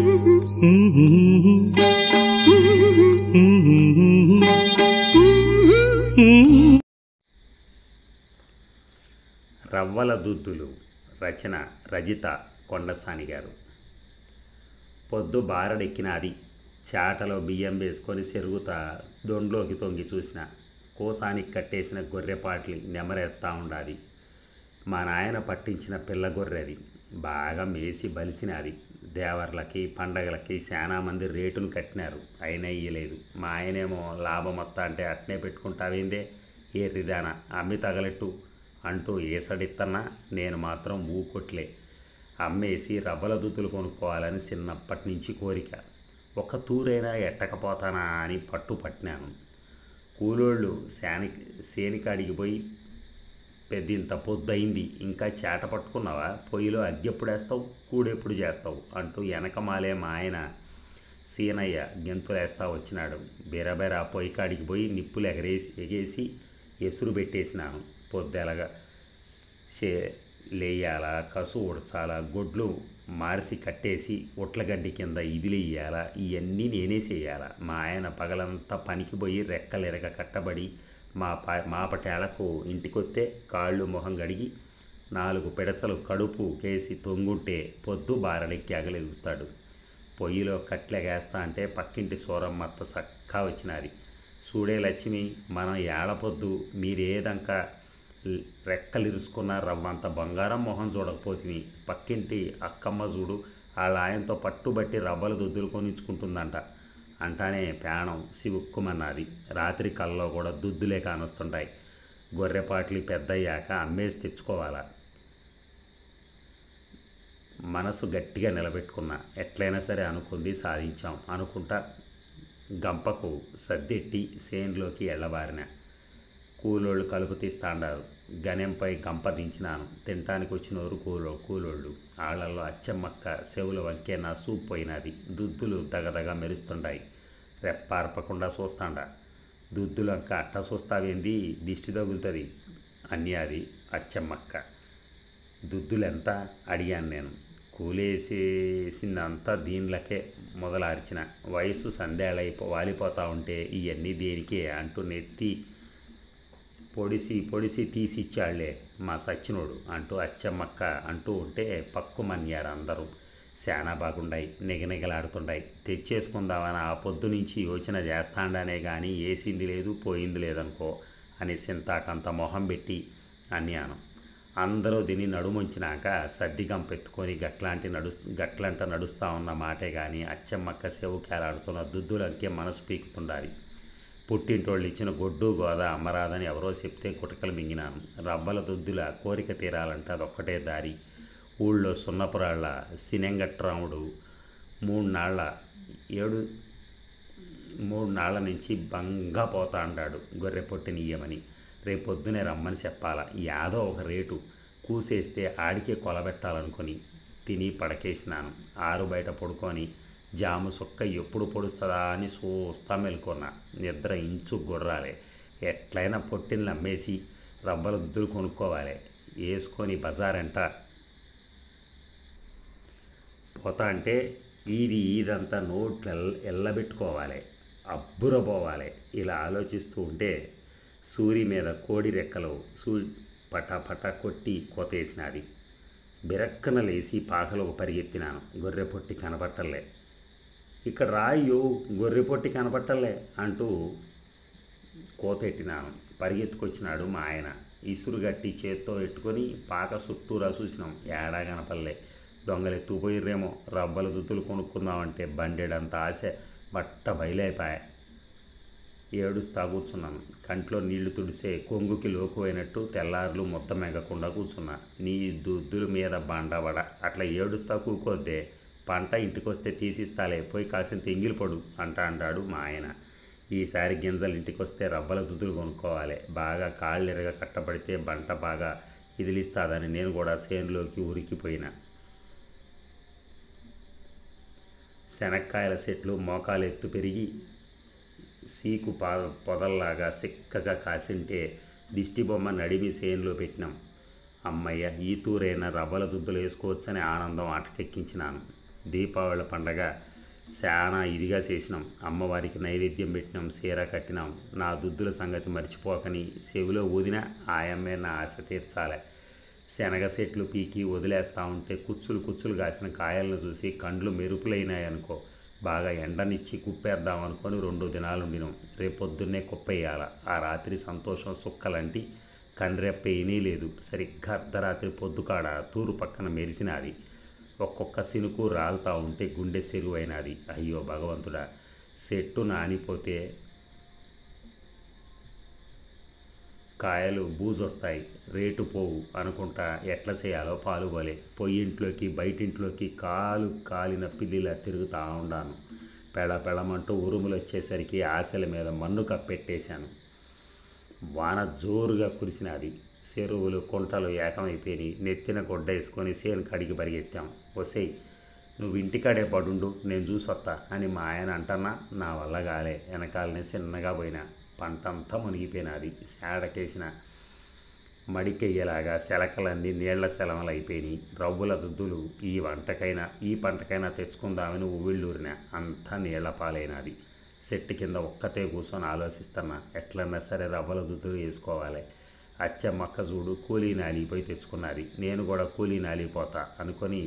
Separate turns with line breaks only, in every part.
రవ్వల దూతులు రచన రజిత కొండసాని గారు పొద్దు బారడెక్కినాది చాటలో బియ్యం వేసుకొని సెరుగుతా దొండ్లోకి తొంగి చూసిన కోసానికి కట్టేసిన గొర్రెపాట్లు నెమరేస్తా ఉండాలి మా నాయన పట్టించిన పిల్ల గొర్రెది బాగా మేసి బలిసినది దేవర్లకి పండగలకి మంది రేటును కట్టినారు అయినా ఇయ్యలేదు మా ఆయనేమో లాభం వస్తా అంటే అట్నే పెట్టుకుంటావేందే ఏ రిదాన అమ్మి తగలెట్టు అంటూ ఏసడిత్తన్నా నేను మాత్రం ఊకొట్లే అమ్మేసి రవ్వల దుతులు కొనుక్కోవాలని చిన్నప్పటి నుంచి కోరిక ఒక తూరైనా ఎట్టకపోతానా అని పట్టు పట్టినాను కూలోళ్ళు శాని సేనికాడికి పోయి పెద్ద ఇంత పొద్దయింది ఇంకా చేట పట్టుకున్నావా పొయ్యిలో అగ్గెప్పుడేస్తావు వేస్తావు కూడెప్పుడు చేస్తావు అంటూ వెనకమాలే మా ఆయన సీనయ్య గెంతులేస్తా వచ్చినాడు బీరబేరా పొయ్యి కాడికి పోయి నిప్పులు ఎగరేసి ఎగేసి ఎసురు పెట్టేసినాను పొద్దెలగా చే లేయాలా కసు ఉడచాలా గొడ్లు మార్సి కట్టేసి ఉట్లగడ్డి కింద ఇదిలేయాలా ఇవన్నీ నేనే చేయాలా మా ఆయన పగలంతా పనికి పోయి రెక్కలు ఎరగ కట్టబడి మా పా మాపటేళ్లకు ఇంటికొత్తే కాళ్ళు మొహం గడిగి నాలుగు పిడసలు కడుపు కేసి తొంగుంటే పొద్దు బారలెక్కి అగలెగుస్తాడు పొయ్యిలో కట్లెగేస్తా అంటే పక్కింటి అత్త సక్కా వచ్చినది సూడే లక్ష్మి మనం ఏళపొద్దు మీరేదంక రెక్కలిరుసుకున్న రవ్వంత బంగారం మొహం చూడకపోతే పక్కింటి అక్కమ్మ చూడు వాళ్ళ ఆయనతో పట్టుబట్టి రవ్వలు దొద్దులు కొనించుకుంటుందంట అంటానే ప్యాణం సివుక్కుమన్నది రాత్రి కల్లో కూడా దుద్దులే కానొస్తుంటాయి గొర్రెపాట్లు పెద్దయ్యాక అమ్మేసి తెచ్చుకోవాలా మనసు గట్టిగా నిలబెట్టుకున్నా ఎట్లయినా సరే అనుకుంది సాధించాం అనుకుంటా గంపకు సద్దెట్టి సేన్లోకి ఎళ్ళబారిన కూలోళ్ళు కలుపు తీస్తాండారు గనెంపై గంప దించినాను తినటానికి వచ్చినోరు కూలో కూలోళ్ళు ఆళ్లలో అచ్చమ్మక్క సెవుల వంకే నా సూప్ పోయినది దుద్దులు దగదగ మెరుస్తుండాయి రెప్పార్పకుండా చూస్తాండా దుద్దులంక అట్ట చూస్తావేంది దిష్టి తగులుతుంది అని అది అచ్చమ్మక్క దుద్దులెంత అడిగాను నేను కూలేసేసిందంతా దీనిలకే మొదలార్చిన వయసు సందేళైపో వాలిపోతా ఉంటే ఇవన్నీ దేనికే అంటూ నెత్తి పొడిసి పొడిసి తీసిచ్చాళ్లే మా సచ్చినోడు అంటూ అచ్చమ్మక్క అంటూ ఉంటే పక్కుమన్యారు అందరూ శానా బాగుండాయి నిగనిగలాడుతుండాయి తెచ్చేసుకుందామని ఆ పొద్దు నుంచి యోచన చేస్తాండానే కానీ వేసింది లేదు పోయింది లేదనుకో అని సింతాకంత మొహం పెట్టి అన్యాను అందరూ దీన్ని నడుముంచినాక సర్దిగం పెత్తుకొని గట్లాంటి నడు గట్లంట నడుస్తూ ఉన్న మాటే కానీ అచ్చమ్మక్క సేవుకేలాడుతున్న దుద్దులంకే మనసు పీకుతుండాలి పుట్టింటోళ్ళు ఇచ్చిన గొడ్డు గోదా అమ్మరాదని ఎవరో చెప్తే కుటకలు మింగినాను రవ్వల దొద్దుల కోరిక తీరాలంటే అదొక్కటే దారి ఊళ్ళో సున్నపురాళ్ళ సినెంగట్రాముడు మూడు నాళ్ళ ఏడు మూడు నాళ్ళ నుంచి బంగా పోతా అంటాడు గొర్రె పొట్టినియ్యమని రేపొద్దునే రమ్మని చెప్పాల యాదో ఒక రేటు కూసేస్తే ఆడికే కొలబెట్టాలనుకొని తిని పడకేసినాను ఆరు బయట పడుకొని జాము సుక్క ఎప్పుడు పొడుస్తుందా అని చూస్తా మెలుకున్నా నిద్ర ఇంచు గుర్రాలే ఎట్లయినా పొట్టిని నమ్మేసి రబ్బల దుద్దులు కొనుక్కోవాలి వేసుకొని బజారంట పోతా అంటే ఇది ఇదంతా నోట్లు ఎల్ల ఎల్లబెట్టుకోవాలి అబ్బురపోవాలి ఇలా ఆలోచిస్తూ ఉంటే సూరి మీద కోడి రెక్కలు సూ పటా కొట్టి కోతేసినది బిరక్కన లేసి పాకలు పరిగెత్తినాను గొర్రె పొట్టి కనబట్టలే ఇక్కడ రాయు పొట్టి కనపట్టలే అంటూ కోతెట్టినాను పరిగెత్తుకొచ్చినాడు మా ఆయన ఇసురు గట్టి చేత్తో ఎట్టుకొని పాక చుట్టూరా చూసినాం ఏడా కనపల్లే పోయిర్రేమో రబ్బల దుద్దులు కొనుక్కుందామంటే బండేడంత ఆశ బట్ట బయలైపాయ ఏడుస్తా కూర్చున్నాను కంట్లో నీళ్లు తుడిసే కొంగుకి లోకుపోయినట్టు తెల్లారులు మొత్తం ఎగకుండా కూర్చున్నా నీ దుద్దుల మీద బండబడ అట్లా ఏడుస్తా కూకొద్దే పంట ఇంటికొస్తే తీసిస్తాలే పోయి కాసింత ఎంగిలి పడు అంటాడు మా ఆయన ఈసారి గింజలు ఇంటికొస్తే రవ్వల దుద్దులు కొనుక్కోవాలి బాగా కాళ్ళెరగా కట్టబడితే బంట బాగా ఇదిలిస్తాదని నేను కూడా సేనులోకి ఉరికిపోయినా శనక్కాయల చెట్లు మోకాలు ఎత్తు పెరిగి సీకు పొదల్లాగా సిక్కగా కాసింటే దిష్టిబొమ్మ నడిమి సేనులో పెట్టినాం అమ్మయ్య ఈ తూరైన రవ్వల దుద్దులు వేసుకోవచ్చని ఆనందం ఆటకెక్కించినాను దీపావళి పండగ చాలా ఇదిగా చేసినాం అమ్మవారికి నైవేద్యం పెట్టినాం సీర కట్టినాం నా దుద్దుల సంగతి మర్చిపోకని చెవిలో ఊదిన ఆయమ్మే నా ఆశ తీర్చాలి శనగ చెట్లు పీకి వదిలేస్తూ ఉంటే కుచ్చులు కుచ్చులు కాసిన కాయలను చూసి కండ్లు మెరుపులైనాయనుకో బాగా ఎండనిచ్చి కుప్పేద్దాం అనుకొని రెండు దినాలు ఉండినాం రేపొద్దున్నే కుప్పేయాల ఆ రాత్రి సంతోషం సుక్కలంటి కండ్రెప్పేయనే లేదు సరిగ్గా అర్ధరాత్రి పొద్దుకాడ తూరు పక్కన మెరిసినది ఒక్కొక్క సినుకు రాలుతా ఉంటే గుండె సెలువైనది అయ్యో భగవంతుడా చెట్టు నానిపోతే కాయలు బూజొస్తాయి రేటు పోవు అనుకుంటా ఎట్లా చేయాలో పాలుగోలే పొయ్యింట్లోకి బయటింట్లోకి కాలు కాలిన పిల్లిలా తిరుగుతూ ఉండాను పెడమంటూ ఉరుములు వచ్చేసరికి ఆశల మీద మన్ను కప్పెట్టేశాను వాన జోరుగా కురిసినది చెరువులు కుంటలు ఏకమైపోయి నెత్తిన గొడ్డ వేసుకొని సేను కడిగి పరిగెత్తాం వసే నువ్వు ఇంటికాడే పడుండు నేను చూసొత్తా అని మా ఆయన అంటన్నా నా వల్ల కాలే వెనకాలనే చిన్నగా పోయినా పంట అంతా మునిగిపోయినది సేడకేసిన మడికెయ్యేలాగా శలకలన్నీ నీళ్ల శలమలు అయిపోయినాయి రవ్వుల దుద్దులు ఈ వంటకైనా ఈ పంటకైనా తెచ్చుకుందామని ఉవ్విళ్ళూరిన అంతా నీళ్ల పాలైనది చెట్టు కింద ఒక్కతే కూర్చొని ఆలోచిస్తున్నా ఎట్లన్నా సరే రవ్వల దుద్దులు వేసుకోవాలి అచ్చ మొక్క చూడు కూలీ నాలిపోయి తెచ్చుకున్నది నేను కూడా కూలీ నాలిపోతా అనుకొని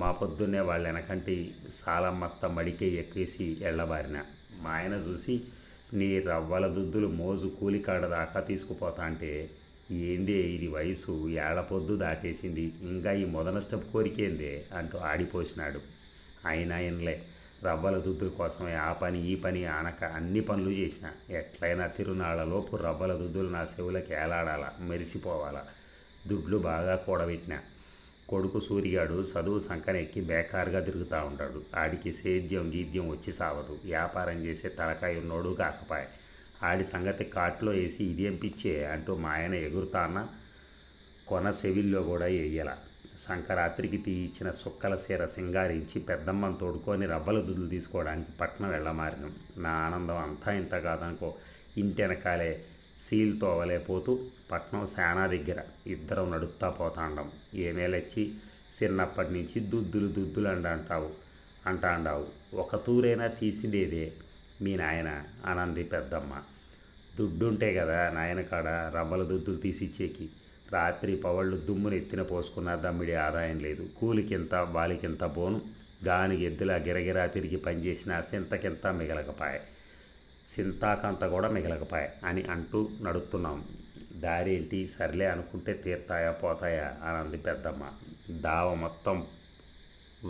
మా పొద్దున్నే వాళ్ళ వెనకంటి సాలమ్మత్త మడికే ఎక్కేసి ఎళ్ళబారిన మా ఆయన చూసి నీ రవ్వల దుద్దులు మోజు కూలి కాడ దాకా తీసుకుపోతా అంటే ఏందే ఇది వయసు ఏళ్ల పొద్దు దాటేసింది ఇంకా ఈ స్టెప్ కోరికేందే అంటూ ఆడిపోసినాడు అయినా ఇన్లే రవ్వల దుద్దుల కోసమే ఆ పని ఈ పని ఆనక అన్ని పనులు చేసిన ఎట్లయినా తిరునాళ్లలోపు రవ్వల దుద్దులు నా శివులకి ఏలాడాలా మెరిసిపోవాలా దుడ్లు బాగా కూడబెట్టిన కొడుకు సూర్యాడు చదువు సంకనెక్కి బేకారుగా తిరుగుతూ ఉంటాడు ఆడికి సేద్యం గీద్యం వచ్చి సావదు వ్యాపారం చేసే తలకాయ ఉన్నోడు కాకపాయ ఆడి సంగతి కాట్లో వేసి ఇదేం పిచ్చే అంటూ మా ఆయన ఎగురుతాన కొన సెవిల్లో కూడా వేయాల సంకరాత్రికి తీయించిన సుక్కల సీర సింగారించి పెద్దమ్మను తోడుకొని రవ్వల దుద్దులు తీసుకోవడానికి పట్నం వెళ్ళమారినం నా ఆనందం అంతా ఇంత కాదనుకో ఇంటి వెనకాలే సీల్ తోవలేపోతూ పట్నం సేనా దగ్గర ఇద్దరం నడుపుతా పోతాండం ఏమేలొచ్చి చిన్నప్పటి నుంచి దుద్దులు దుద్దులు అంటావు అంటాండావు ఒక తూరైనా మీ నాయన అనంది పెద్దమ్మ దుడ్డుంటే కదా నాయన కాడ రవ్వల దుద్దులు తీసిచ్చేకి రాత్రి పవళ్ళు దుమ్మును ఎత్తిన పోసుకున్న దమ్మిడి ఆదాయం లేదు కూలికింత వాలికింత బోను గాని ఎద్దుల గిరగిరా తిరిగి పనిచేసిన సింతకింత మిగలకపాయ సింతాకంత కూడా మిగలకపాయ అని అంటూ నడుస్తున్నాం దారి ఏంటి సర్లే అనుకుంటే తీర్తాయా పోతాయా అని అంది పెద్దమ్మ దావ మొత్తం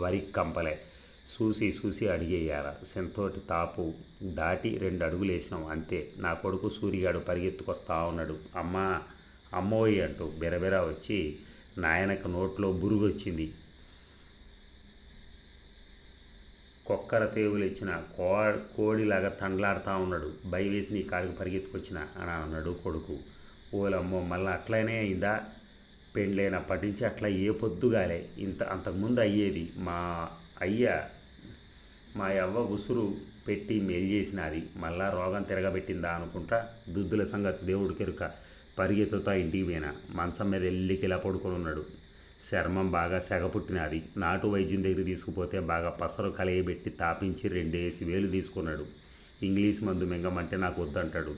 వరి కంపలే చూసి చూసి అడిగేయాల సింతోటి తాపు దాటి రెండు అడుగులు వేసినాం అంతే నా కొడుకు సూరిగాడు పరిగెత్తుకొస్తా ఉన్నాడు అమ్మా అమ్మోయి అంటూ బెరబెరా వచ్చి నాయనకు నోట్లో బురుగు వచ్చింది తేవులు ఇచ్చిన కో కోడిలాగా తండ్లాడుతూ ఉన్నాడు వేసి నీ కాడికి పరిగెత్తుకొచ్చిన అని అన్నాడు కొడుకు ఓలమ్మో మళ్ళీ అట్లనే అయిందా పెళ్ళైనప్పటి నుంచి అట్లా ఏ పొద్దుగాలే ఇంత అంతకుముందు అయ్యేది మా అయ్య మా అవ్వ ఉసురు పెట్టి మేలు చేసినది మళ్ళా రోగం తిరగబెట్టిందా అనుకుంటా దుద్దుల సంగతి కెరుక పరిగెత్తుతా ఇంటికి పోయినా మంచం మీద ఎల్లికిలా పడుకొని ఉన్నాడు చర్మం బాగా సెగపుట్టినది నాటు వైద్యం దగ్గర తీసుకుపోతే బాగా పసరు కలయబెట్టి తాపించి రెండేసి వేలు తీసుకున్నాడు ఇంగ్లీష్ మందు మింగమంటే నాకు వద్దంటాడు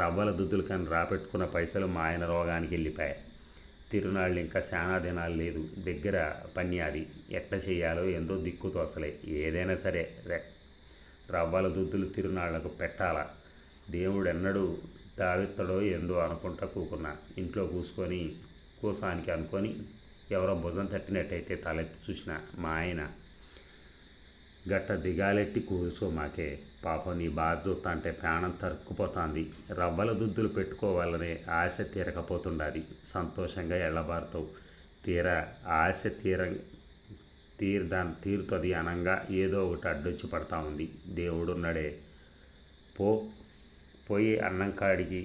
రవ్వల దుద్దులు కానీ రాపెట్టుకున్న పైసలు మా ఆయన రోగానికి వెళ్ళిపోయాయి తిరునాళ్ళు ఇంకా శానా దినాలు లేదు దగ్గర పని అది ఎట్ట చేయాలో ఎంతో దిక్కు తోసలే ఏదైనా సరే రవ్వల దుద్దులు తిరునాళ్లకు పెట్టాలా దేవుడు ఎన్నడూ దావెత్తడో ఎందో అనుకుంటా కూకున్నా ఇంట్లో కూసుకొని కూసానికి అనుకొని ఎవరో భుజం తట్టినట్టయితే తలెత్తి చూసిన మా ఆయన గట్ట దిగాలెట్టి కూర్చో మాకే పాపం నీ బాధ చూస్తా అంటే ప్రాణం తరుక్కుపోతుంది రవ్వల దుద్దులు పెట్టుకోవాలనే ఆశ తీరకపోతుండాలి సంతోషంగా ఎళ్ళబారుతావు తీరా ఆశ తీర తీర్ దాని తీరుతుంది అనంగా ఏదో ఒకటి అడ్డొచ్చి పడతా ఉంది దేవుడున్నాడే పో పోయి అన్నం కాడికి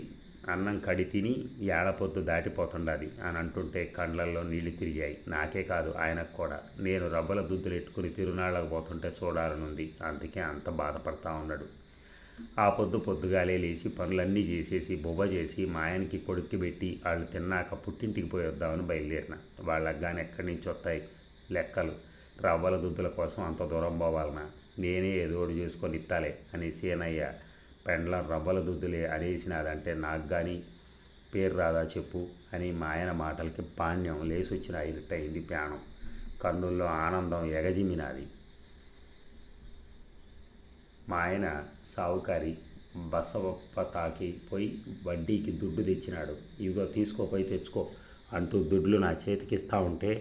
అన్నం కడి తిని ఏడపొద్దు దాటిపోతుండది అని అంటుంటే కండ్లల్లో నీళ్లు తిరిగాయి నాకే కాదు ఆయనకు కూడా నేను రబ్బల దుద్దులు ఎట్టుకుని తిరునాళ్ళకు పోతుంటే చూడాలనుంది అందుకే అంత బాధపడతా ఉన్నాడు ఆ పొద్దు పొద్దుగాలే లేచి పనులన్నీ చేసేసి బొవ్వ చేసి మా ఆయనకి కొడుక్కి పెట్టి వాళ్ళు తిన్నాక పుట్టింటికి పోయి వద్దామని బయలుదేరిన వాళ్ళకి కానీ ఎక్కడి నుంచి వస్తాయి లెక్కలు రవ్వల దుద్దుల కోసం అంత దూరం పోవాలనా నేనే ఏదోడు చేసుకొని ఇత్తాలే అని సీనయ్య పెండ్ల రవ్వల దుద్దులే అనేసినాదంటే నాకు కానీ పేరు రాదా చెప్పు అని మా ఆయన మాటలకి పాణ్యం లేసొచ్చిన అయినట్టయింది ప్రాణం కన్నుల్లో ఆనందం ఎగజిమినాది మా ఆయన సావుకారి బసవప్ప తాకి పోయి వడ్డీకి దుడ్డు తెచ్చినాడు ఇవిగో తీసుకోపోయి తెచ్చుకో అంటూ దుడ్లు నా చేతికిస్తూ ఉంటే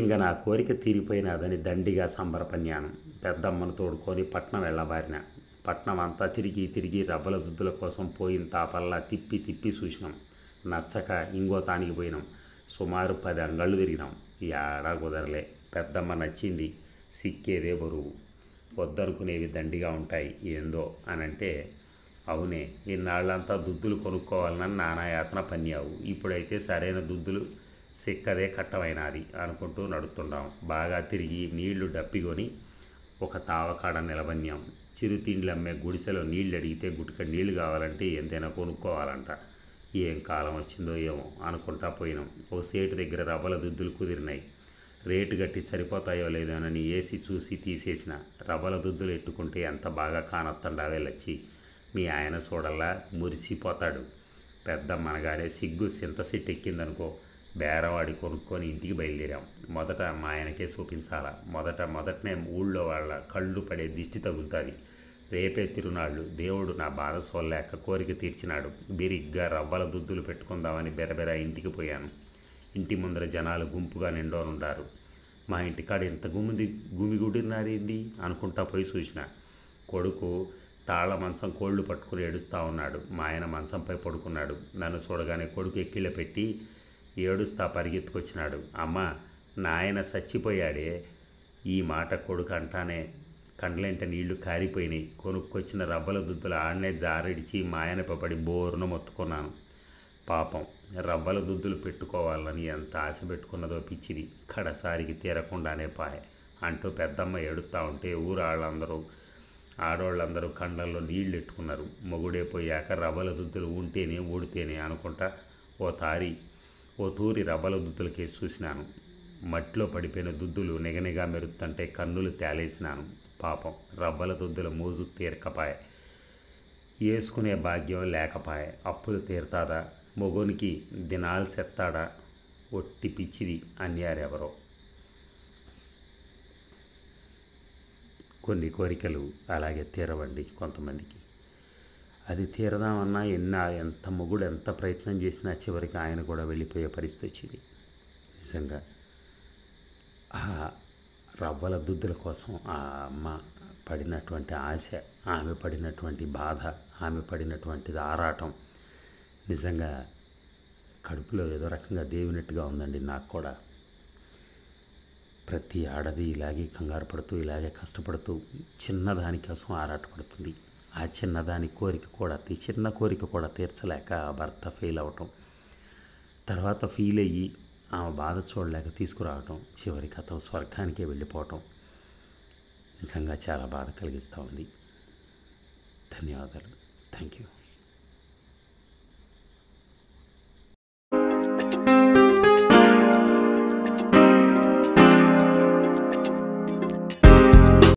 ఇంక నా కోరిక తీరిపోయినాదని దండిగా సంబరపన్యాను పెద్దమ్మను తోడుకొని పట్నం వెళ్ళబారిన పట్నం అంతా తిరిగి తిరిగి రవ్వల దుద్దుల కోసం పోయిన తాపల్లా తిప్పి తిప్పి చూసినాం నచ్చక ఇంకో తానికి పోయినాం సుమారు పది అంగళ్ళు తిరిగినాం ఏడా కుదరలే పెద్దమ్మ నచ్చింది సిక్కేదే బరువు వద్దనుకునేవి దండిగా ఉంటాయి ఏందో అనంటే అవునే ఇన్నాళ్ళంతా దుద్దులు కొనుక్కోవాలని నానా యాతన అవు ఇప్పుడైతే సరైన దుద్దులు సిక్కదే కట్టమైనది అనుకుంటూ నడుపుతున్నాం బాగా తిరిగి నీళ్లు డప్పికొని ఒక తావకాడ నిలబన్యాం చిరుతిండ్లు అమ్మే గుడిసెలో నీళ్ళు అడిగితే గుట్టుక నీళ్లు కావాలంటే ఎంతైనా కొనుక్కోవాలంట ఏం కాలం వచ్చిందో ఏమో అనుకుంటా పోయినాం ఒక సేటు దగ్గర రవ్వల దుద్దులు కుదిరినాయి రేటు గట్టి సరిపోతాయో లేదోనని ఏసి చూసి తీసేసిన రవ్వల దుద్దులు ఎట్టుకుంటే ఎంత బాగా కానొత్తండావే లచ్చి మీ ఆయన చూడల్లా మురిసిపోతాడు పెద్ద మనగానే సిగ్గు సింతసిట్ ఎక్కిందనుకో బేరవాడి కొనుక్కొని ఇంటికి బయలుదేరాం మొదట మా ఆయనకే చూపించాలా మొదట మొదటనే ఊళ్ళో వాళ్ళ కళ్ళు పడే దిష్టి తగులుతుంది రేపే తిరునాళ్ళు దేవుడు నా బాధ సోల్లేక కోరిక తీర్చినాడు బిరిగ్గా రవ్వల దుద్దులు పెట్టుకుందామని బెరబెర ఇంటికి పోయాను ఇంటి ముందర జనాలు గుంపుగా నిండోనున్నారు మా కాడ ఇంత గుమ్మిది గుమిగుడినారేంది అనుకుంటా పోయి చూసిన కొడుకు తాళ మంచం కోళ్ళు పట్టుకుని ఏడుస్తూ ఉన్నాడు మా ఆయన మంచంపై పడుకున్నాడు నన్ను చూడగానే కొడుకు ఎక్కిళ్ళ పెట్టి ఏడుస్తా పరిగెత్తుకొచ్చినాడు అమ్మ నాయన చచ్చిపోయాడే ఈ మాట కొడుకు అంటానే కండ్లంట నీళ్లు కారిపోయినాయి కొనుక్కొచ్చిన రవ్వల దుద్దులు ఆడనే జారిడిచి మాయనపబడి బోరున మొత్తుకున్నాను పాపం రవ్వల దుద్దులు పెట్టుకోవాలని ఎంత ఆశ పెట్టుకున్నదో పిచ్చిది కడసారికి తీరకుండానే పాయ అంటూ పెద్దమ్మ ఏడుతా ఉంటే ఊరు వాళ్ళందరూ ఆడవాళ్ళందరూ కండ్లల్లో నీళ్లు ఎట్టుకున్నారు మొగుడైపోయాక రవ్వల దుద్దులు ఉంటేనే ఊడితేనే అనుకుంటా ఓ తారి ఓ తూరి రబ్బల దుద్దులకేసి చూసినాను మట్టిలో పడిపోయిన దుద్దులు నిగనిగా మెరుతుంటే కన్నులు తేలేసినాను పాపం రబ్బల దుద్దుల మోజు తీరకపాయ వేసుకునే భాగ్యం లేకపాయ అప్పులు తీరుతాదా మొగోనికి దినాలు సెత్తాడా ఒట్టి పిచ్చిది అన్యారెవరో కొన్ని కోరికలు అలాగే తీరవండి కొంతమందికి అది తీరదామన్నా ఎన్న ఎంత మొగుడు ఎంత ప్రయత్నం చేసినా చివరికి ఆయన కూడా వెళ్ళిపోయే పరిస్థితి వచ్చింది నిజంగా ఆ రవ్వల దుద్దుల కోసం ఆ అమ్మ పడినటువంటి ఆశ ఆమె పడినటువంటి బాధ ఆమె పడినటువంటి ఆరాటం నిజంగా కడుపులో ఏదో రకంగా దేవినట్టుగా ఉందండి నాకు కూడా ప్రతి ఆడది ఇలాగే కంగారు పడుతూ ఇలాగే కష్టపడుతూ చిన్నదానికోసం ఆరాటపడుతుంది ఆ చిన్నదాని కోరిక కూడా చిన్న కోరిక కూడా తీర్చలేక భర్త ఫెయిల్ అవటం తర్వాత ఫీల్ అయ్యి ఆమె బాధ చూడలేక తీసుకురావటం చివరికి అతను స్వర్గానికే వెళ్ళిపోవటం నిజంగా చాలా బాధ కలిగిస్తూ ఉంది ధన్యవాదాలు థ్యాంక్ యూ